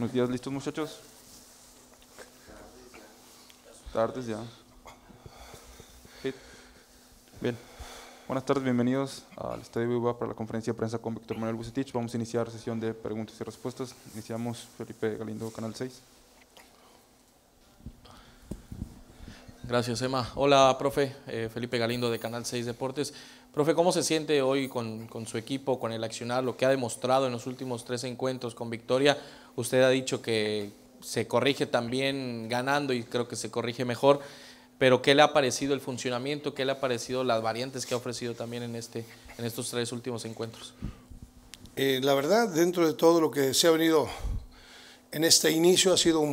Buenos días, listos muchachos. Tardes ya. Bien. Buenas tardes, bienvenidos al Estadio Viva para la conferencia de prensa con Víctor Manuel Bucetich. Vamos a iniciar sesión de preguntas y respuestas. Iniciamos Felipe Galindo, Canal 6. Gracias, Emma. Hola, profe. Eh, Felipe Galindo de Canal 6 Deportes. Profe, ¿cómo se siente hoy con, su equipo, con el accionar, lo que ha demostrado en los últimos tres encuentros con victoria? Usted ha dicho que se corrige también ganando y creo que se corrige mejor, pero ¿qué le ha parecido el funcionamiento? ¿Qué le ha parecido las variantes que ha ofrecido también en, este, en estos tres últimos encuentros? Eh, la verdad, dentro de todo lo que se ha venido en este inicio, ha sido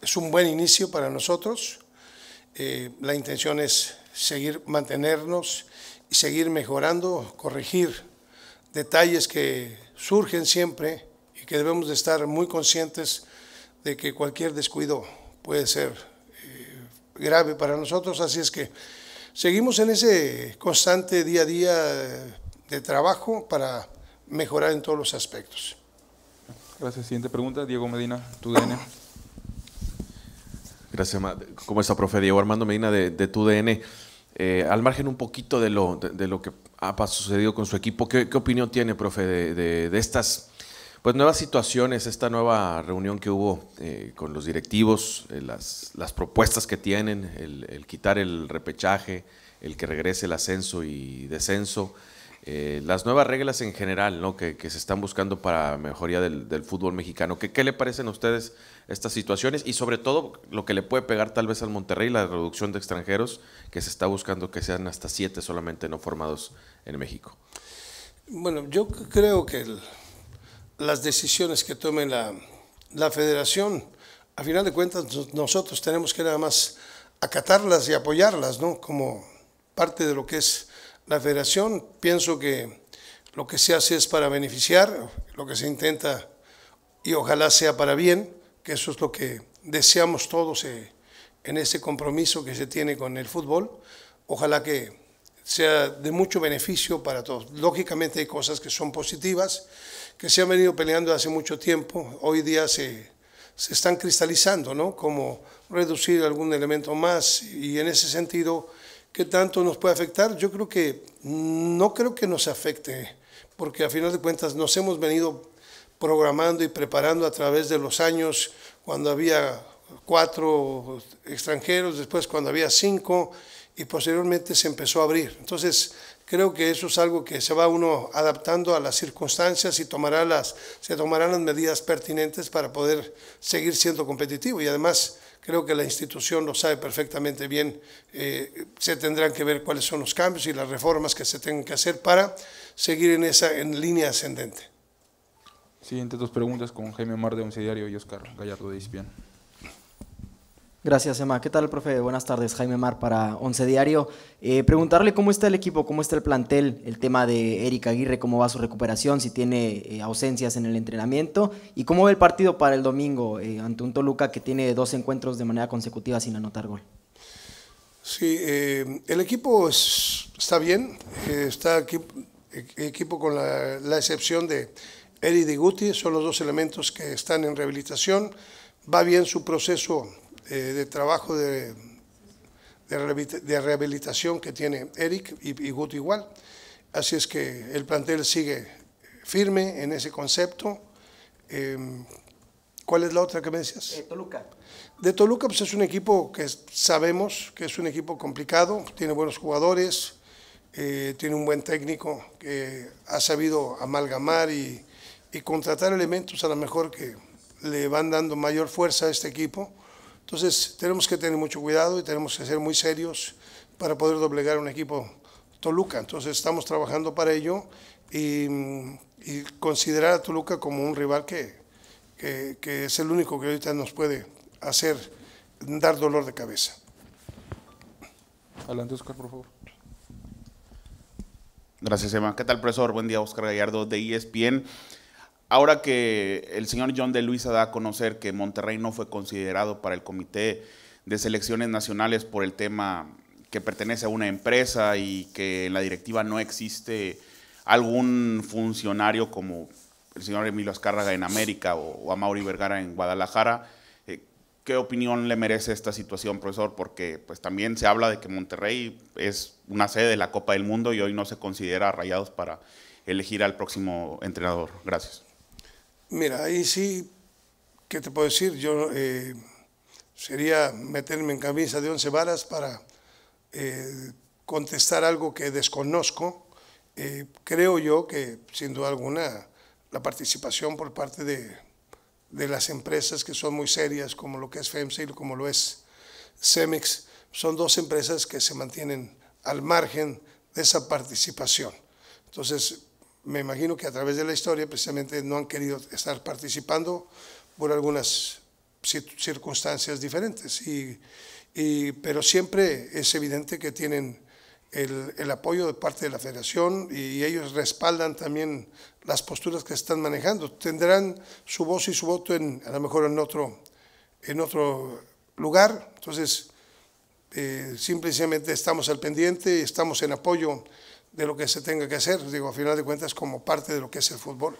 es un buen inicio para nosotros eh, la intención es seguir mantenernos y seguir mejorando, corregir detalles que surgen siempre y que debemos de estar muy conscientes de que cualquier descuido puede ser eh, grave para nosotros. Así es que seguimos en ese constante día a día eh, de trabajo para mejorar en todos los aspectos. Gracias. Siguiente pregunta, Diego Medina, tu Gracias, ¿Cómo está, profe? Diego Armando Medina de, de TUDN. Eh, al margen un poquito de lo, de, lo que ha sucedido con su equipo, ¿qué, opinión tiene, profe, de, estas pues, nuevas situaciones, esta nueva reunión que hubo eh, con los directivos, eh, las, propuestas que tienen, el, el, quitar el repechaje, el que regrese el ascenso y descenso? Eh, las nuevas reglas en general ¿no? que, se están buscando para mejoría del, fútbol mexicano. ¿Qué, le parecen a ustedes estas situaciones y sobre todo lo que le puede pegar tal vez al Monterrey, la reducción de extranjeros que se está buscando que sean hasta siete solamente no formados en México? Bueno, yo creo que las decisiones que tome la, la federación, a final de cuentas nosotros tenemos que nada más acatarlas y apoyarlas, ¿no? Como parte de lo que es la federación, pienso que lo que se hace es para beneficiar, lo que se intenta y ojalá sea para bien, que eso es lo que deseamos todos eh, en ese compromiso que se tiene con el fútbol. Ojalá que sea de mucho beneficio para todos. Lógicamente hay cosas que son positivas, que se han venido peleando hace mucho tiempo, hoy día se, se están cristalizando, ¿no? Como reducir algún elemento más y en ese sentido ¿Qué tanto nos puede afectar? Yo creo que no creo que nos afecte, porque a final de cuentas nos hemos venido programando y preparando a través de los años, cuando había cuatro extranjeros, después cuando había cinco y posteriormente se empezó a abrir. Entonces, creo que eso es algo que se va uno adaptando a las circunstancias y tomará las, se tomarán las medidas pertinentes para poder seguir siendo competitivo. Y además, creo que la institución lo sabe perfectamente bien, eh, se tendrán que ver cuáles son los cambios y las reformas que se tengan que hacer para seguir en esa en línea ascendente. Siguiente, dos preguntas con Jaime Mar de Once Diario y Oscar Gallardo de Ispian. Gracias, Emma. ¿Qué tal, profe? Buenas tardes, Jaime Mar para Once Diario. Eh, preguntarle cómo está el equipo, cómo está el plantel, el tema de Eric Aguirre, cómo va su recuperación, si tiene eh, ausencias en el entrenamiento y cómo ve el partido para el domingo eh, ante un Toluca que tiene dos encuentros de manera consecutiva sin anotar gol. Sí, el equipo está bien, está equipo con la, excepción de Eric Guti. son los dos elementos que están en rehabilitación, va bien su proceso eh, de trabajo de, de, rehabilitación que tiene Eric y, y Guto igual. Así es que el plantel sigue firme en ese concepto. Em, ¿Cuál es la otra que me decías? De eh, Toluca. De Toluca pues, es un equipo que sabemos que es un equipo complicado, tiene buenos jugadores, eh, tiene un buen técnico que ha sabido amalgamar y, y contratar elementos a lo mejor que le van dando mayor fuerza a este equipo. Entonces tenemos que tener mucho cuidado y tenemos que ser muy serios para poder doblegar un equipo Toluca. Entonces estamos trabajando para ello y, considerar a Toluca como un rival que, que, es el único que ahorita nos puede hacer dar dolor de cabeza. Adelante, Oscar, por favor. Gracias, Emma. ¿Qué tal, profesor? Buen día, Oscar Gallardo de ESPN. Ahora que el señor John de Luisa da a conocer que Monterrey no fue considerado para el Comité de Selecciones Nacionales por el tema que pertenece a una empresa y que en la directiva no existe algún funcionario como el señor Emilio Azcárraga en América o, a Mauri Vergara en Guadalajara, eh, ¿Qué opinión le merece esta situación, profesor? Porque pues también se habla de que Monterrey es una sede de la Copa del Mundo y hoy no se considera Rayados para elegir al próximo entrenador. Gracias. Mira, ahí sí, ¿qué te puedo decir? Yo eh, sería meterme en camisa de once varas para eh, contestar algo que desconozco. Eh, creo yo que, sin duda alguna, la participación por parte de, las empresas que son muy serias, como lo que es FEMSA y como lo es CEMEX, son dos empresas que se mantienen al margen de esa participación. Entonces, me imagino que a través de la historia precisamente no han querido estar participando por algunas circunstancias diferentes, y, pero siempre es evidente que tienen el, el, apoyo de parte de la federación y ellos respaldan también las posturas que están manejando. Tendrán su voz y su voto en, a lo mejor en otro, en otro lugar, entonces eh, simplemente estamos al pendiente, estamos en apoyo de lo que se tenga que hacer. Digo, a final de cuentas, como parte de lo que es el fútbol.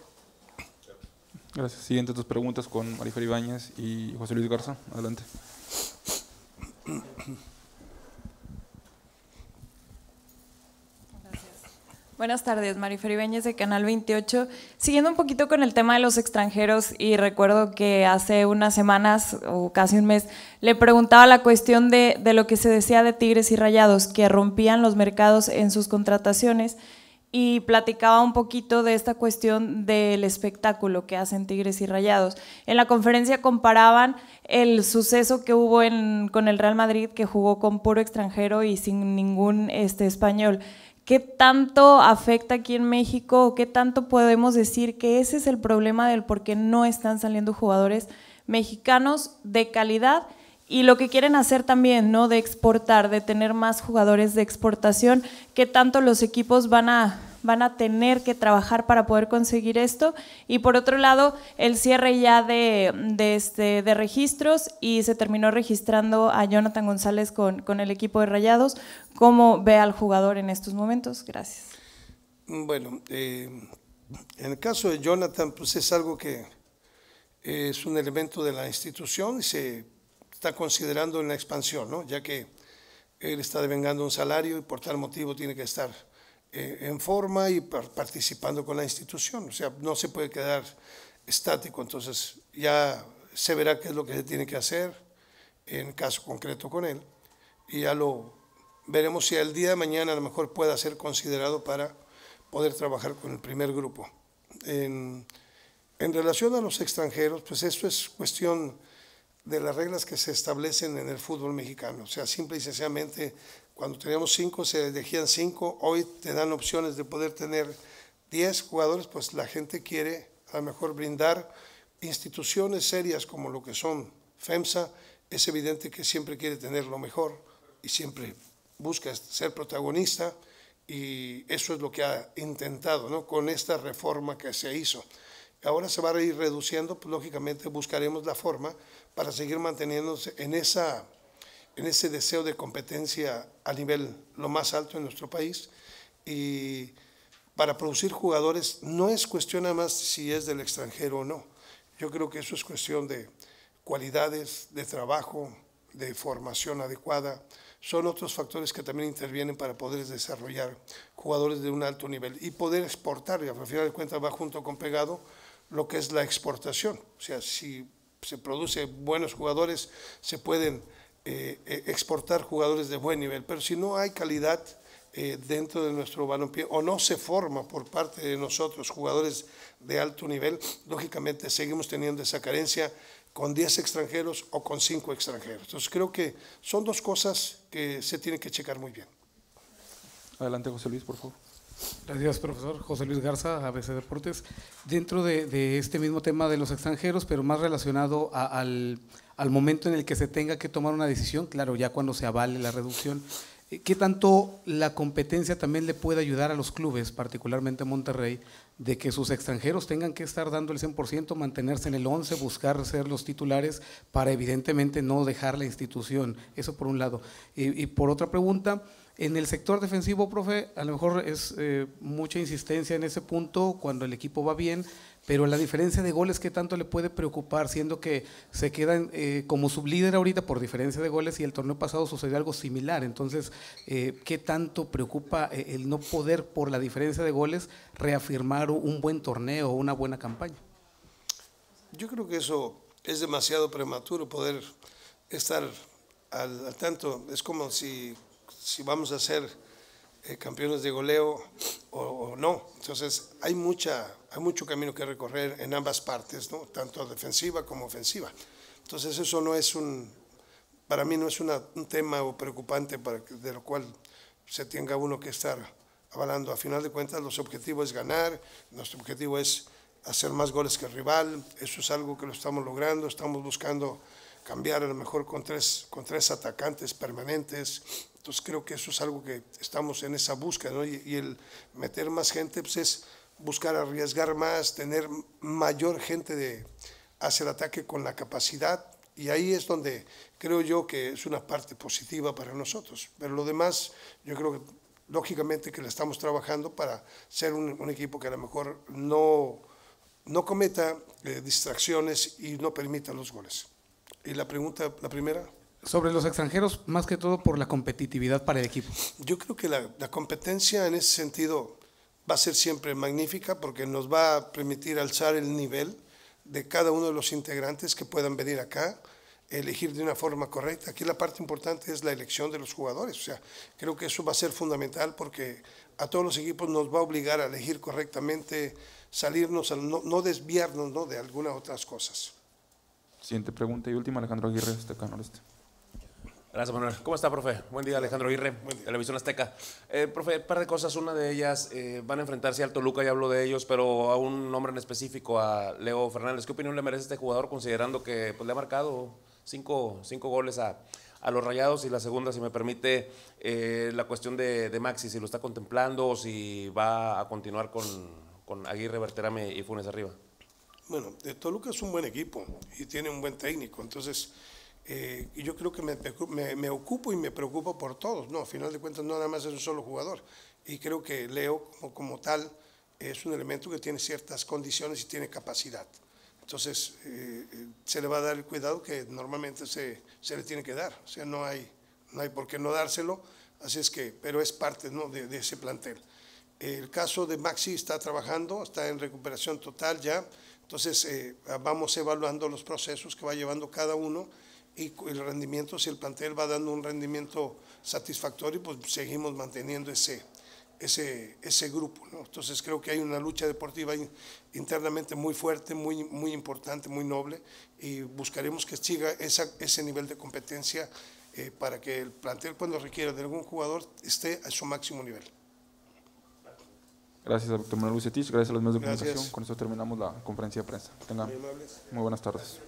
Gracias. Siguiente tus preguntas con Marifer Ibáñez y José Luis Garza. Adelante. Buenas tardes, Marifer Ibáñez de Canal 28. Siguiendo un poquito con el tema de los extranjeros, y recuerdo que hace unas semanas o casi un mes le preguntaba la cuestión de, lo que se decía de Tigres y Rayados, que rompían los mercados en sus contrataciones, y platicaba un poquito de esta cuestión del espectáculo que hacen Tigres y Rayados. En la conferencia comparaban el suceso que hubo con el Real Madrid, que jugó con puro extranjero y sin ningún este, español. ¿Qué tanto afecta aquí en México? ¿Qué tanto podemos decir que ese es el problema del por qué no están saliendo jugadores mexicanos de calidad? y lo que quieren hacer también, ¿no? De exportar, de tener más jugadores de exportación, ¿qué tanto los equipos van a van a tener que trabajar para poder conseguir esto. Y por otro lado, el cierre ya de, este, de registros y se terminó registrando a Jonathan González con, con el equipo de Rayados. ¿Cómo ve al jugador en estos momentos? Gracias. Bueno, eh, en el caso de Jonathan, pues es algo que es un elemento de la institución y se está considerando en la expansión, ¿no? ya que él está devengando un salario y por tal motivo tiene que estar eh, en forma y participando con la institución. O sea, no se puede quedar estático. Entonces ya se verá qué es lo que se tiene que hacer en caso concreto con él y ya lo veremos si el día de mañana a lo mejor pueda ser considerado para poder trabajar con el primer grupo. En, en relación a los extranjeros, pues esto es cuestión de las reglas que se establecen en el fútbol mexicano. O sea, simple y sencillamente cuando teníamos cinco, se elegían cinco. Hoy te dan opciones de poder tener 10 jugadores, pues la gente quiere a lo mejor brindar instituciones serias como lo que son FEMSA. Es evidente que siempre quiere tener lo mejor y siempre busca ser protagonista y eso es lo que ha intentado ¿no? con esta reforma que se hizo. Ahora se va a ir reduciendo, pues, lógicamente buscaremos la forma para seguir manteniéndose en esa en ese deseo de competencia a nivel lo más alto en nuestro país. Y para producir jugadores no es cuestión nada más si es del extranjero o no. Yo creo que eso es cuestión de cualidades, de trabajo, de formación adecuada. Son otros factores que también intervienen para poder desarrollar jugadores de un alto nivel y poder exportar, y al final de cuentas va junto con pegado lo que es la exportación. O sea, si se produce buenos jugadores, se pueden eh, eh, exportar jugadores de buen nivel, pero si no hay calidad eh, dentro de nuestro balompié o no se forma por parte de nosotros jugadores de alto nivel, lógicamente seguimos teniendo esa carencia con 10 extranjeros o con 5 extranjeros. Entonces creo que son dos cosas que se tienen que checar muy bien. Adelante José Luis, por favor. Gracias, profesor. José Luis Garza, ABC Deportes. Dentro de, este mismo tema de los extranjeros, pero más relacionado al al momento en el que se tenga que tomar una decisión, claro, ya cuando se avale la reducción, eh, ¿qué tanto la competencia también le puede ayudar a los clubes, particularmente Monterrey, de que sus extranjeros tengan que estar dando el 100%, mantenerse en el 11, buscar ser los titulares para evidentemente no dejar la institución? Eso por un lado. Y, por otra pregunta, en el sector defensivo, profe, a lo mejor es eh, mucha insistencia en ese punto cuando el equipo va bien, pero la diferencia de goles ¿qué tanto le puede preocupar, siendo que se quedan eh, como sublíder ahorita por diferencia de goles y el torneo pasado sucedió algo similar. Entonces, eh, ¿qué tanto preocupa eh, el no poder por la diferencia de goles reafirmar un buen torneo o una buena campaña? Yo creo que eso es demasiado prematuro poder estar al, tanto. Es como si, si vamos a ser campeones de goleo o, no. Entonces hay, mucha, hay mucho camino que recorrer en ambas partes, ¿no? tanto defensiva como ofensiva. Entonces eso no es un, para mí no es un tema preocupante para, de lo cual se tenga uno que estar avalando. A final de cuentas, los objetivos es ganar, nuestro objetivo es hacer más goles que el rival, eso es algo que lo estamos logrando, estamos buscando cambiar a lo mejor con tres, con tres atacantes permanentes, entonces creo que eso es algo que estamos en esa búsqueda, ¿no? y, el meter más gente pues es buscar arriesgar más, tener mayor gente de, hacer ataque con la capacidad, y ahí es donde creo yo que es una parte positiva para nosotros. Pero lo demás, yo creo que lógicamente que lo estamos trabajando para ser un, equipo que a lo mejor no, no cometa eh, distracciones y no permita los goles. ¿Y la pregunta, la primera? sobre los extranjeros, más que todo por la competitividad para el equipo. Yo creo que la, competencia en ese sentido va a ser siempre magnífica porque nos va a permitir alzar el nivel de cada uno de los integrantes que puedan venir acá, elegir de una forma correcta. Aquí la parte importante es la elección de los jugadores. O sea, creo que eso va a ser fundamental porque a todos los equipos nos va a obligar a elegir correctamente, salirnos, no, no desviarnos de algunas otras cosas. Siguiente pregunta y última, Alejandro Aguirre, este canal Este. Gracias, Manuel. ¿Cómo está, profe? Buen día, Alejandro Aguirre, Televisión Azteca. Eh, profe, un par de cosas. Una de ellas, eh, van a enfrentarse al Toluca, ya hablo de ellos, pero a un nombre en específico, a Leo Fernández. ¿Qué opinión le merece este jugador, considerando que pues, le ha marcado cinco, cinco goles a, los Rayados? Y la segunda, si me permite, eh, la cuestión de, Maxi, si lo está contemplando o si va a continuar con, con Aguirre, Berterame y Funes arriba. Bueno, Toluca es un buen equipo y tiene un buen técnico, entonces eh, yo creo que me, me, ocupo y me preocupo por todos. No, a final de cuentas no nada más es un solo jugador. Y creo que Leo como, como tal es un elemento que tiene ciertas condiciones y tiene capacidad. Entonces eh, eh, se le va a dar el cuidado que normalmente se, se, le tiene que dar. O sea, no hay, no hay por qué no dárselo. Así es que, pero es parte ¿no? de, de ese plantel. El caso de Maxi está trabajando, está en recuperación total ya. Entonces eh, vamos evaluando los procesos que va llevando cada uno y el rendimiento, si el plantel va dando un rendimiento satisfactorio, pues seguimos manteniendo ese, ese, ese grupo. Entonces creo que hay una lucha deportiva internamente muy fuerte, muy, muy importante, muy noble y buscaremos que siga esa, ese nivel de competencia eh, para que el plantel cuando requiera de algún jugador esté a su máximo nivel. Gracias, doctor Manuel Lucetich. Gracias a los medios de comunicación. Con esto terminamos la conferencia de prensa. Tengan muy, buenas tardes.